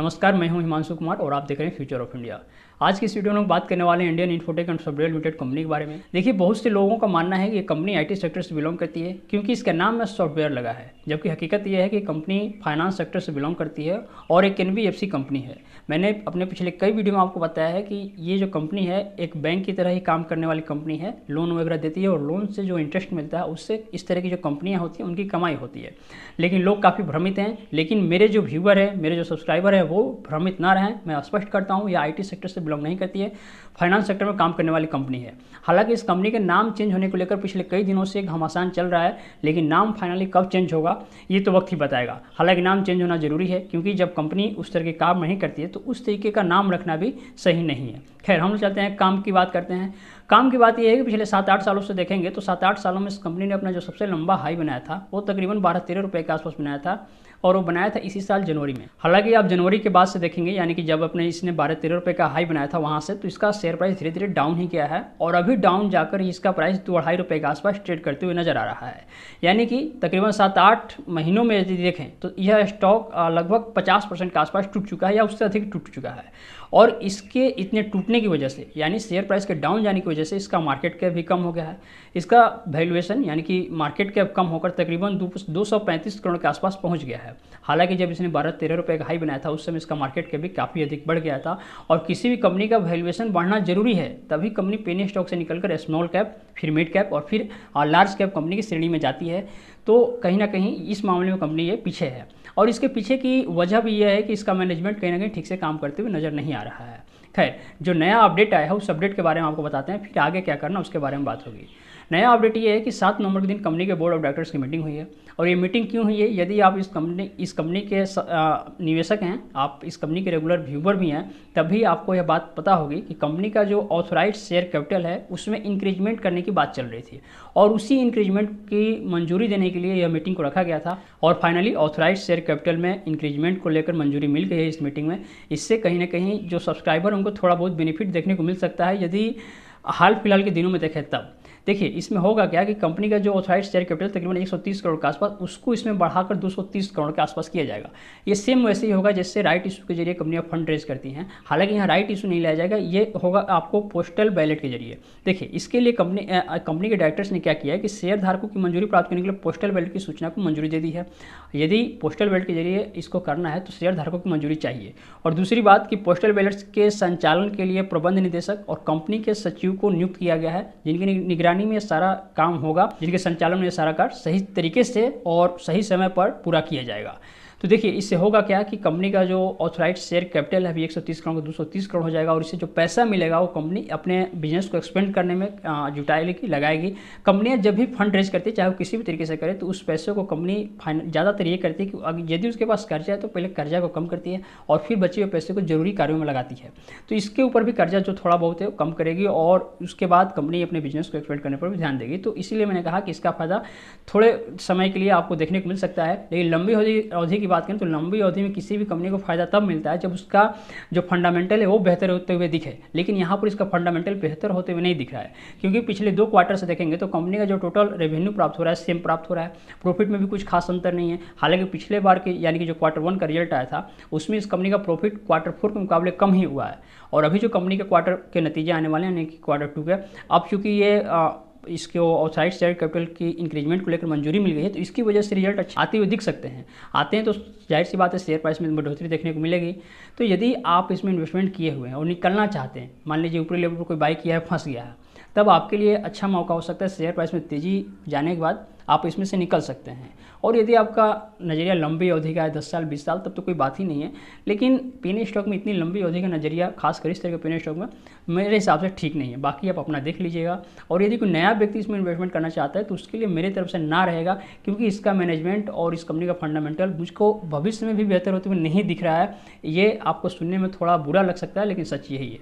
नमस्कार मैं हूं हिमांशु कुमार और आप देख रहे हैं फ्यूचर ऑफ इंडिया आज की इस वीडियो में बात करने वाले हैं Indian Infotech and Software Limited company के बारे में देखिए बहुत से लोगों का मानना है कि ये कंपनी आईटी सेक्टर से बिलोंग करती है क्योंकि इसका नाम में सॉफ्टवेयर लगा है जबकि हकीकत यह है कि कंपनी फाइनेंस सेक्टर से बिलोंग करती है और एक एन कंपनी है मैंने अपने पिछले कई वीडियो में आपको बताया है कि ये जो कंपनी है एक बैंक की तरह ही काम करने वाली कंपनी है लोन वगैरह देती है और लोन से जो इंटरेस्ट मिलता है उससे इस तरह की जो कंपनियाँ होती हैं उनकी कमाई होती है लेकिन लोग काफ़ी भ्रमित हैं लेकिन मेरे जो व्यूअर है मेरे जो सब्सक्राइबर है वो भ्रमित ना रहें मैं स्पष्ट करता हूँ यह आई सेक्टर से बिलोंग नहीं करती है फाइनेंस सेक्टर में काम करने वाली कंपनी है हालांकि इस कंपनी के नाम चेंज होने को लेकर पिछले कई दिनों से घमासान चल रहा है लेकिन नाम फाइनली कब चेंज होगा ये तो वक्त ही बताएगा हालांकि नाम चेंज होना जरूरी है क्योंकि जब कंपनी उस तरह के काम नहीं करती है तो उस तरीके का नाम रखना भी सही नहीं है खैर हम लोग चलते हैं काम की बात करते हैं काम की बात यह है कि पिछले सात आठ सालों से देखेंगे तो सात आठ सालों में इस कंपनी ने अपना जो सबसे लंबा हाई बनाया था वो तकरीबन बारह तेरह रुपये के आसपास बनाया था और वो बनाया था इसी साल जनवरी में हालांकि आप जनवरी के बाद से देखेंगे यानी कि जब अपने इसने बारह तेरह रुपये का हाई बनाया था वहाँ से तो इसका शेयर प्राइस धीरे धीरे डाउन ही किया है और अभी डाउन जाकर इसका प्राइस दो अढ़ाई रुपये के आसपास ट्रेड करते हुए नजर आ रहा है यानी कि तकरीबन सात आठ महीनों में यदि देखें तो यह स्टॉक लगभग पचास परसेंट के आसपास टूट चुका है या उससे अधिक टूट चुका है और इसके इतने टूट टूटने की वजह से यानी शेयर प्राइस के डाउन जाने की वजह से इसका मार्केट कैप भी कम हो गया है इसका वैल्यूएशन यानी कि मार्केट कैप कम होकर तकरीबन दो सौ पैंतीस करोड़ के आसपास पहुंच गया है हालांकि जब इसने बारह तेरह रुपये का हाई बनाया था उस समय इसका मार्केट कैप भी काफ़ी अधिक बढ़ गया था और किसी भी कंपनी का वैल्यूएशन बढ़ना जरूरी है तभी कंपनी पेनी स्टॉक से निकलकर स्मॉल कैप फिर मिड कैप और फिर लार्ज कैप कंपनी की श्रेणी में जाती है तो कहीं ना कहीं इस मामले में कंपनी ये पीछे है और इसके पीछे की वजह भी यह है कि इसका मैनेजमेंट कहीं ना कहीं ठीक से काम करते हुए नज़र नहीं आ रहा है खैर जो नया अपडेट आया है उस अपडेट के बारे में आपको बताते हैं फिर आगे क्या करना उसके बारे में बात होगी नया अपडेट ये है कि सात नवंबर के दिन कंपनी के बोर्ड ऑफ डायरेक्टर्स की मीटिंग हुई है और ये मीटिंग क्यों हुई है यदि आप इस कंपनी इस कंपनी के निवेशक हैं आप इस कंपनी के रेगुलर व्यूवर भी हैं तभी आपको यह बात पता होगी कि कंपनी का जो ऑथोराइज शेयर कैपिटल है उसमें इंक्रीजमेंट करने की बात चल रही थी और उसी इंक्रीजमेंट की मंजूरी देने के लिए यह मीटिंग को रखा गया था और फाइनली ऑथोराइज शेयर कैपिटल में इंक्रीजमेंट को लेकर मंजूरी मिल गई है इस मीटिंग में इससे कहीं ना कहीं जो सब्सक्राइबर उनको थोड़ा बहुत बेनिफिट देखने को मिल सकता है यदि हाल फिलहाल के दिनों में देखें तब देखिए इसमें होगा क्या कि कंपनी का जो ऑथराइज शेयर कैपिटल तकरीबन 130 करोड़ के आसपास उसको इसमें बढ़ाकर 230 करोड़ के आसपास किया जाएगा ये सेम वैसे ही होगा जैसे राइट इशू के जरिए कंपनियाँ फंड रेज करती हैं हालांकि यहाँ राइट इशू नहीं लाया जाएगा ये होगा आपको पोस्टल बैलेट के जरिए देखिए इसके लिए कंपनी कंपनी के डायरेक्टर्स ने क्या किया है कि शेयर धारकों की मंजूरी प्राप्त करने के लिए पोस्टल बैलेट की सूचना को मंजूरी दे दी है यदि पोस्टल बैलेट के जरिए इसको करना है तो शेयर धारकों की मंजूरी चाहिए और दूसरी बात कि पोस्टल बैलेट्स के संचालन के लिए प्रबंध निदेशक और कंपनी के सचिव को नियुक्त किया गया है जिनकी निगरानी निगरानी में सारा काम होगा जिनके संचालन में सारा कार्य सही तरीके से और सही समय पर पूरा किया जाएगा तो देखिए इससे होगा क्या कि कंपनी का जो ऑथोराइज शेयर कैपिटल है अभी 130 करोड़ का 230 करोड़ हो जाएगा और इससे जो पैसा मिलेगा वो कंपनी अपने बिजनेस को एक्सपेंड करने में जुटाएगी लगाएगी कंपनियाँ जब भी फंड रेज करती है चाहे वो किसी भी तरीके से करे तो उस पैसे को कंपनी ज़्यादातर ये करती है कि यदि उसके पास कर्जा है तो पहले कर्जा को कम करती है और फिर बचे हुए पैसे को जरूरी कार्यों में लगाती है तो इसके ऊपर भी कर्जा जो थोड़ा बहुत है वो कम करेगी और उसके बाद कंपनी अपने बिजनेस को एक्सपेंड करने पर भी ध्यान देगी तो इसीलिए मैंने कहा कि इसका फायदा थोड़े समय के लिए आपको देखने को मिल सकता है लेकिन लंबी अवधि की बात करें तो लंबी अवधि में किसी भी कंपनी को फायदा तब मिलता है जब उसका जो फंडामेंटल है वो बेहतर होते हुए दिखे लेकिन यहाँ पर इसका फंडामेंटल बेहतर होते हुए नहीं दिख रहा है क्योंकि पिछले दो क्वार्टर से देखेंगे तो कंपनी का जो टोटल रेवेन्यू प्राप्त हो रहा है सेम प्राप्त हो रहा है प्रॉफिट में भी कुछ खास अंतर नहीं है हालांकि पिछले बार के यानी कि जो क्वार्टर वन का रिजल्ट आया था उसमें इस कंपनी का प्रॉफिट क्वार्टर फोर के मुकाबले कम ही हुआ है और अभी जो कंपनी के क्वार्टर के नतीजे आने वाले हैं यानी कि क्वार्टर टू के अब चूंकि ये इसके आउटसाइड शेयर कैपिटल की इंक्रीजमेंट को लेकर मंजूरी मिल गई है तो इसकी वजह से रिजल्ट अच्छा आते हुए दिख सकते हैं आते हैं तो जाहिर सी बात है शेयर प्राइस में बढ़ोतरी देखने को मिलेगी तो यदि आप इसमें इन्वेस्टमेंट किए हुए हैं और निकलना चाहते हैं मान लीजिए ऊपरी लेवल पर कोई बाई किया है फंस गया है तब आपके लिए अच्छा मौका हो सकता है शेयर प्राइस में तेज़ी जाने के बाद आप इसमें से निकल सकते हैं और यदि आपका नज़रिया लंबी अवधि का है दस साल बीस साल तब तो कोई बात ही नहीं है लेकिन पीने स्टॉक में इतनी लंबी अवधि का नज़रिया खासकर इस तरह के पीने स्टॉक में मेरे हिसाब से ठीक नहीं है बाकी आप अपना देख लीजिएगा और यदि कोई नया व्यक्ति इसमें इन्वेस्टमेंट करना चाहता है तो उसके लिए मेरे तरफ से ना रहेगा क्योंकि इसका मैनेजमेंट और इस कंपनी का फंडामेंटल मुझको भविष्य में भी बेहतर होते हुए नहीं दिख रहा है ये आपको सुनने में थोड़ा बुरा लग सकता है लेकिन सच यही है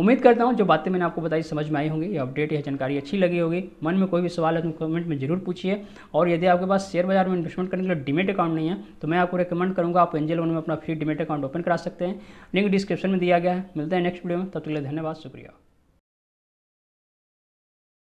उम्मीद करता हूँ जो बातें मैंने आपको बताई समझ में आई होंगी ये अपडेट या जानकारी अच्छी लगी होगी मन में कोई भी सवाल है तो कमेंट में जरूर पूछिए और यदि आपके पास शेयर बाजार में इन्वेस्टमेंट करने के लिए डिमेट अकाउंट नहीं है तो मैं आपको रिकमेंड करूँगा आप एंजल वन में अपना फ्री डिमेट अकाउंट ओपन करा सकते हैं लिंक डिस्क्रिप्शन में दिया गया है मिलते हैं नेक्स्ट वीडियो में तब तक के लिए धन्यवाद शुक्रिया